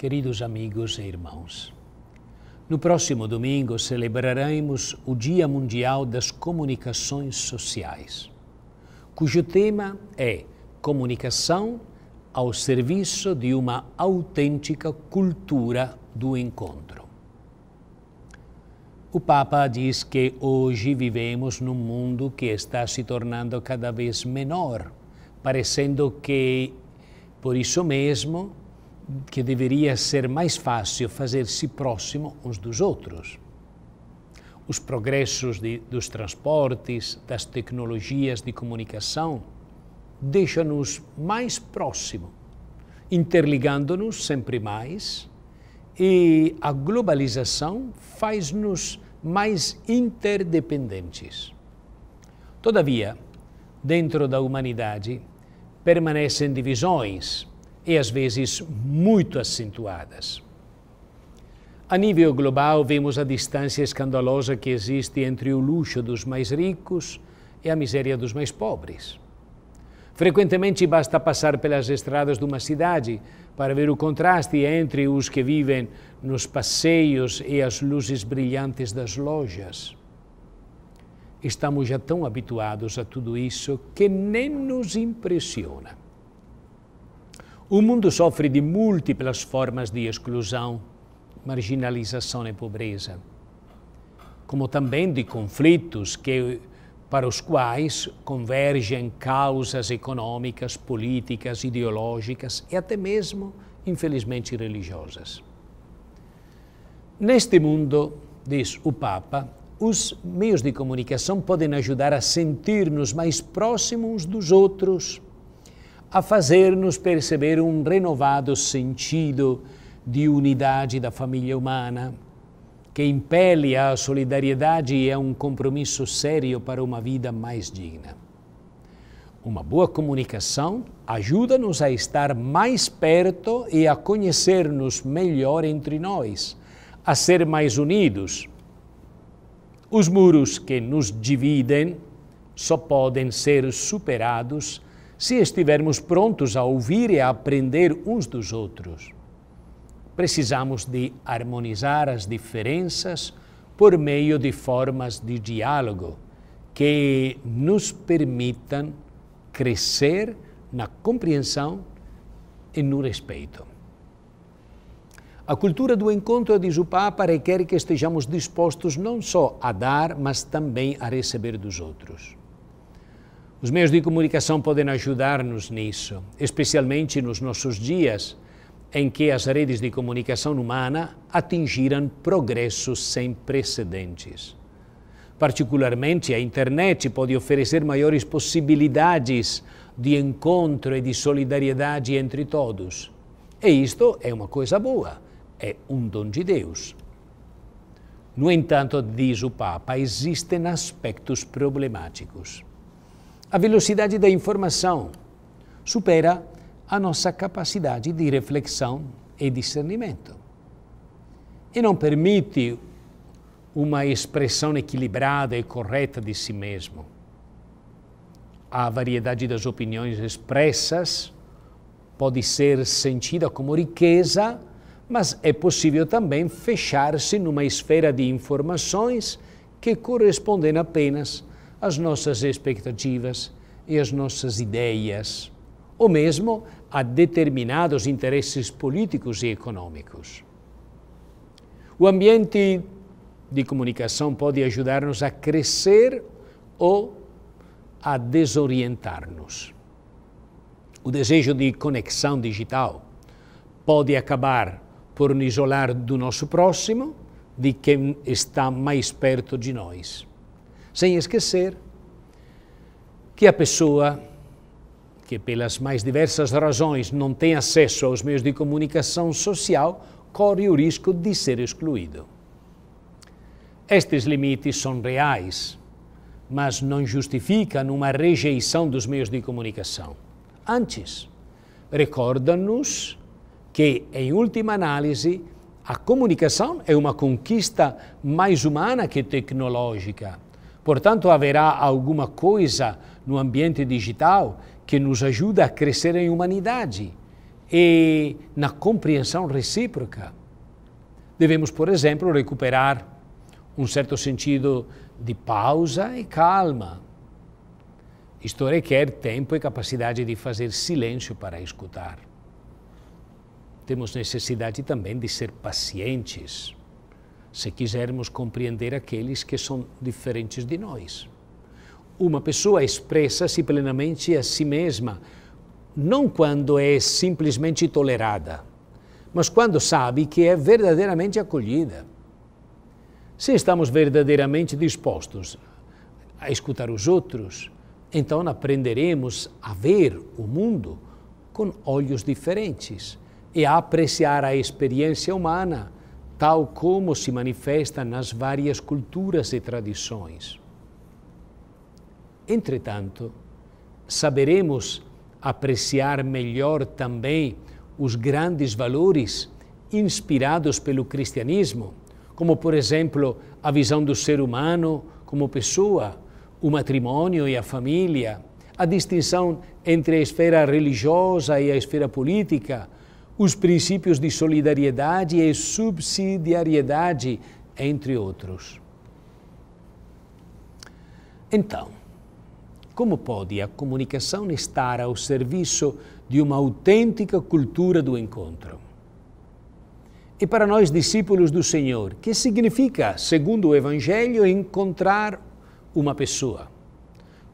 Queridos amigos e irmãos, no próximo domingo celebraremos o Dia Mundial das Comunicações Sociais, cujo tema é Comunicação ao serviço de uma autêntica cultura do encontro. O Papa diz que hoje vivemos num mundo que está se tornando cada vez menor, parecendo que, por isso mesmo, que deveria ser mais fácil fazer-se próximo uns dos outros. Os progressos de, dos transportes, das tecnologias de comunicação, deixam-nos mais próximos, interligando-nos sempre mais, e a globalização faz-nos mais interdependentes. Todavia, dentro da humanidade, permanecem divisões e às vezes muito acentuadas. A nível global, vemos a distância escandalosa que existe entre o luxo dos mais ricos e a miséria dos mais pobres. Frequentemente basta passar pelas estradas de uma cidade para ver o contraste entre os que vivem nos passeios e as luzes brilhantes das lojas. Estamos já tão habituados a tudo isso que nem nos impressiona. O mundo sofre de múltiplas formas de exclusão, marginalização e pobreza, como também de conflitos que, para os quais convergem causas econômicas, políticas, ideológicas e até mesmo, infelizmente, religiosas. Neste mundo, diz o Papa, os meios de comunicação podem ajudar a sentir-nos mais próximos uns dos outros a fazer-nos perceber um renovado sentido de unidade da família humana, que impele à solidariedade e a um compromisso sério para uma vida mais digna. Uma boa comunicação ajuda-nos a estar mais perto e a conhecer-nos melhor entre nós, a ser mais unidos. Os muros que nos dividem só podem ser superados se estivermos prontos a ouvir e a aprender uns dos outros. Precisamos de harmonizar as diferenças por meio de formas de diálogo que nos permitam crescer na compreensão e no respeito. A cultura do encontro, diz o Papa, requer que estejamos dispostos não só a dar, mas também a receber dos outros. Os meios de comunicação podem ajudar-nos nisso, especialmente nos nossos dias em que as redes de comunicação humana atingiram progressos sem precedentes. Particularmente, a internet pode oferecer maiores possibilidades de encontro e de solidariedade entre todos. E isto é uma coisa boa, é um dom de Deus. No entanto, diz o Papa, existem aspectos problemáticos. A velocidade da informação supera a nossa capacidade de reflexão e discernimento. E não permite uma expressão equilibrada e correta de si mesmo. A variedade das opiniões expressas pode ser sentida como riqueza, mas é possível também fechar-se numa esfera de informações que correspondem apenas as nossas expectativas e as nossas ideias, ou mesmo a determinados interesses políticos e econômicos. O ambiente de comunicação pode ajudar-nos a crescer ou a desorientar-nos. O desejo de conexão digital pode acabar por nos isolar do nosso próximo, de quem está mais perto de nós sem esquecer que a pessoa que, pelas mais diversas razões, não tem acesso aos meios de comunicação social, corre o risco de ser excluído. Estes limites são reais, mas não justificam uma rejeição dos meios de comunicação. Antes, recordam-nos que, em última análise, a comunicação é uma conquista mais humana que tecnológica Portanto, haverá alguma coisa no ambiente digital que nos ajuda a crescer em humanidade e na compreensão recíproca. Devemos, por exemplo, recuperar um certo sentido de pausa e calma. Isto requer tempo e capacidade de fazer silêncio para escutar. Temos necessidade também de ser pacientes se quisermos compreender aqueles que são diferentes de nós. Uma pessoa expressa-se plenamente a si mesma, não quando é simplesmente tolerada, mas quando sabe que é verdadeiramente acolhida. Se estamos verdadeiramente dispostos a escutar os outros, então aprenderemos a ver o mundo com olhos diferentes e a apreciar a experiência humana tal como se manifesta nas várias culturas e tradições. Entretanto, saberemos apreciar melhor também os grandes valores inspirados pelo cristianismo, como, por exemplo, a visão do ser humano como pessoa, o matrimônio e a família, a distinção entre a esfera religiosa e a esfera política, os princípios de solidariedade e subsidiariedade, entre outros. Então, como pode a comunicação estar ao serviço de uma autêntica cultura do encontro? E para nós discípulos do Senhor, que significa, segundo o Evangelho, encontrar uma pessoa?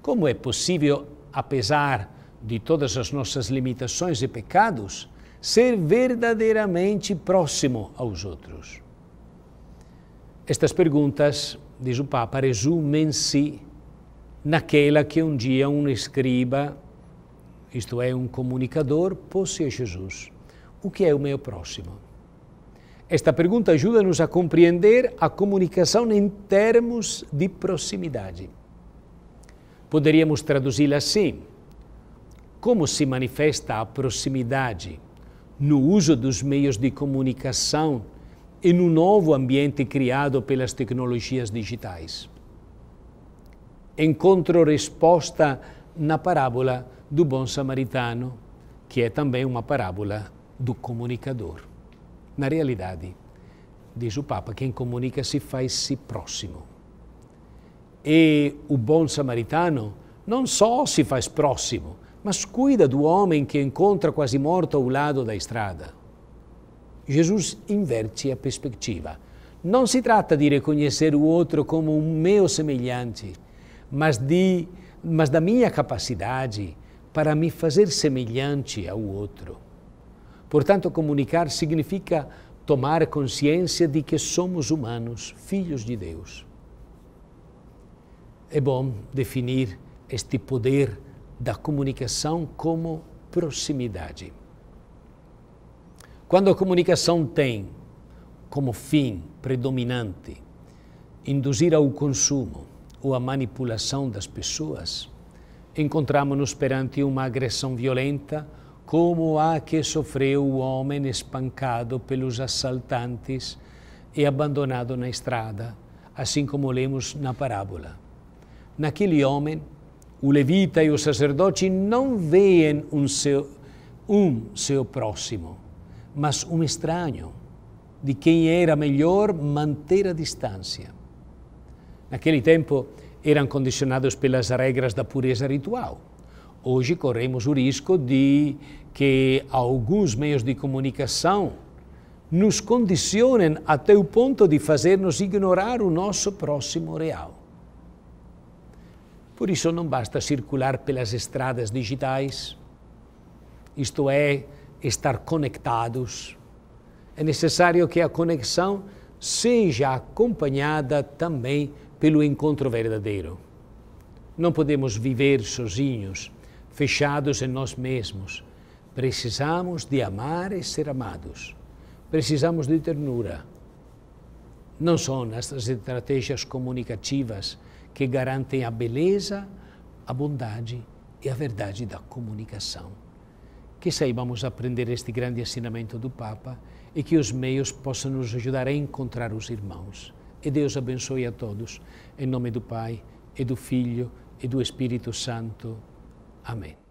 Como é possível, apesar de todas as nossas limitações e pecados, ser verdadeiramente próximo aos outros? Estas perguntas, diz o Papa, resumem-se naquela que um dia um escriba, isto é, um comunicador, pôs a Jesus: O que é o meu próximo? Esta pergunta ajuda-nos a compreender a comunicação em termos de proximidade. Poderíamos traduzi-la assim: Como se manifesta a proximidade no uso dos meios de comunicação e no novo ambiente criado pelas tecnologias digitais. Encontro resposta na parábola do bom samaritano, que é também uma parábola do comunicador. Na realidade, diz o Papa, quem comunica se faz si próximo. E o bom samaritano não só se faz próximo, mas cuida do homem que encontra quase morto ao lado da estrada. Jesus inverte a perspectiva. Não se trata de reconhecer o outro como um meu semelhante, mas, de, mas da minha capacidade para me fazer semelhante ao outro. Portanto, comunicar significa tomar consciência de que somos humanos, filhos de Deus. É bom definir este poder da comunicação como proximidade. Quando a comunicação tem como fim predominante induzir ao consumo ou à manipulação das pessoas, encontramos-nos perante uma agressão violenta como a que sofreu o homem espancado pelos assaltantes e abandonado na estrada, assim como lemos na parábola. Naquele homem, o levita e o sacerdote não veem um seu, um seu próximo, mas um estranho, de quem era melhor manter a distância. Naquele tempo eram condicionados pelas regras da pureza ritual. Hoje corremos o risco de que alguns meios de comunicação nos condicionem até o ponto de fazer-nos ignorar o nosso próximo real. Por isso, não basta circular pelas estradas digitais, isto é, estar conectados. É necessário que a conexão seja acompanhada também pelo encontro verdadeiro. Não podemos viver sozinhos, fechados em nós mesmos. Precisamos de amar e ser amados. Precisamos de ternura. Não são estas estratégias comunicativas que garantem a beleza, a bondade e a verdade da comunicação. Que saibamos aprender este grande ensinamento do Papa e que os meios possam nos ajudar a encontrar os irmãos. E Deus abençoe a todos, em nome do Pai, e do Filho, e do Espírito Santo. Amém.